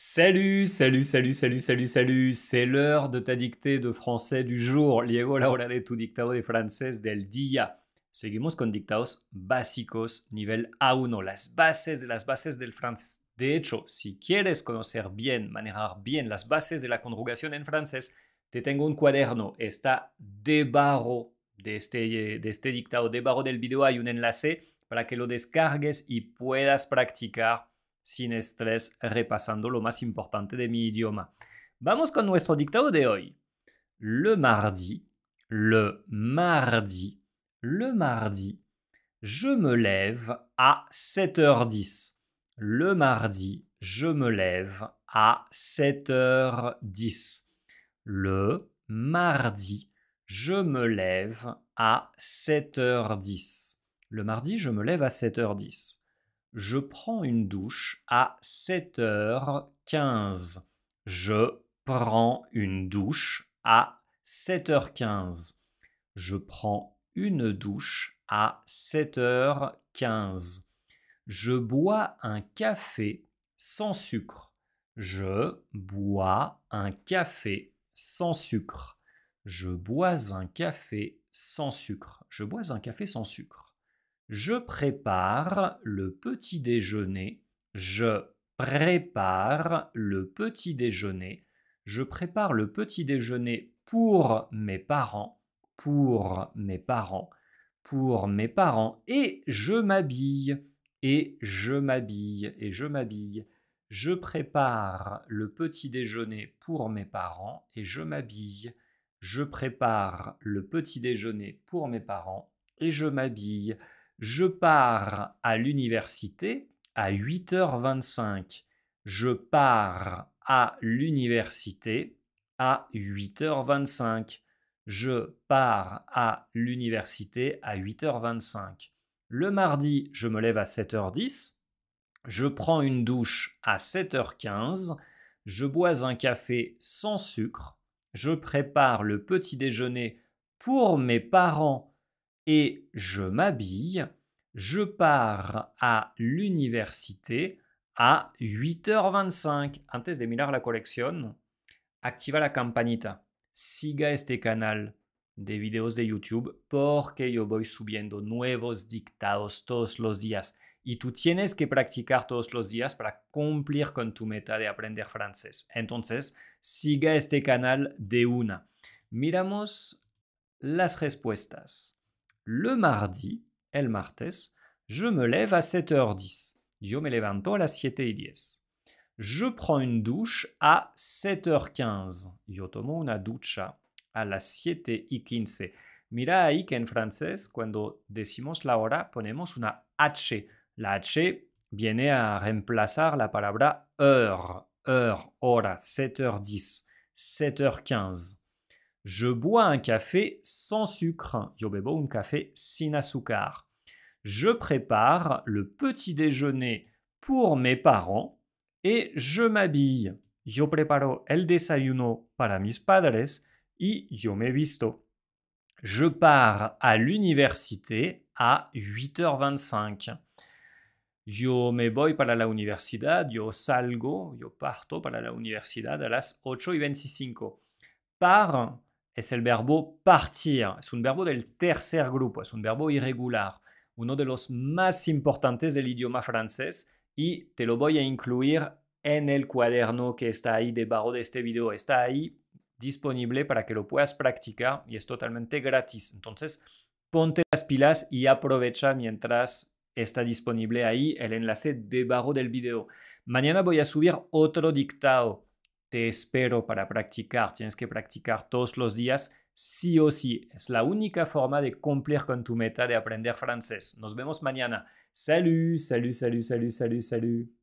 Salut, salut, salut, salut, salut, salut. C'est l'heure de ta dictée de français du jour. Llegó la hora de tu dictado de francés del día. Seguimos con dictados básicos nivel A1, las bases de las bases del francés. De hecho, si quieres conocer bien, manejar bien las bases de la conjugación en francés, te tengo un cuaderno. Está debajo de este, de este dictado, debajo del video hay un enlace para que lo descargues y puedas practicar sin estrés repassando lo más importante de mi idioma. Vamos con nuestro dictado de hoy. Le mardi, le mardi, le mardi, je me lève à 7h10. Le mardi, je me lève à 7h10. Le mardi, je me lève à 7h10. Le mardi, je me lève à 7h10. Je prends une douche à 7h15. Je prends une douche à 7h15. Je prends une douche à 7h15. Je bois un café sans sucre. Je bois un café sans sucre. Je bois un café sans sucre. Je bois un café sans sucre. Je prépare le petit déjeuner. Je prépare le petit déjeuner. Je prépare le petit déjeuner pour mes parents. Pour mes parents. Pour mes parents. Et je m'habille. Et je m'habille. Et je m'habille. Je prépare le petit déjeuner pour mes parents et je m'habille. Je prépare le petit déjeuner pour mes parents et je m'habille. Je pars à l'université à 8h25. Je pars à l'université à 8h25. Je pars à l'université à 8h25. Le mardi, je me lève à 7h10. Je prends une douche à 7h15. Je bois un café sans sucre. Je prépare le petit déjeuner pour mes parents et je m'habille, je pars a l'université a 8h25. Antes de mirar la colección, activa la campanita, siga este canal de videos de YouTube porque yo voy subiendo nuevos dictados todos los días y tú tienes que practicar todos los días para cumplir con tu meta de aprender francés. Entonces, siga este canal de una. Miramos las respuestas. le mardi, el martes, je me lève à 7h10. Yo me levanto a las 7h10. Je prends une douche à 7h15. Yo tomo una ducha a las 7h15. Mira ahí que en francés, cuando decimos la hora, ponemos una H. La H viene a remplacer la palabra heure, heure, hora, 7h10, 7h15. Je bois un café sans sucre. Yo bebo un café sin azúcar. Je prépare le petit déjeuner pour mes parents et je m'habille. Yo preparo el desayuno para mis padres y yo me visto. Je pars à l'université à 8h25. Yo me voy para la universidad, yo salgo, yo parto para la universidad a las 8 y 25. Par es el verbo partir. Es un verbo del tercer grupo, es un verbo irregular, uno de los más importantes del idioma francés y te lo voy a incluir en el cuaderno que está ahí debajo de este video. Está ahí disponible para que lo puedas practicar y es totalmente gratis. Entonces, ponte las pilas y aprovecha mientras está disponible ahí el enlace debajo del video. Mañana voy a subir otro dictado te espero para practicar. Tienes que practicar todos los días, sí o sí. Es la única forma de cumplir con tu meta de aprender francés. Nos vemos mañana. Salut, salud, salud, salud, salud, salut.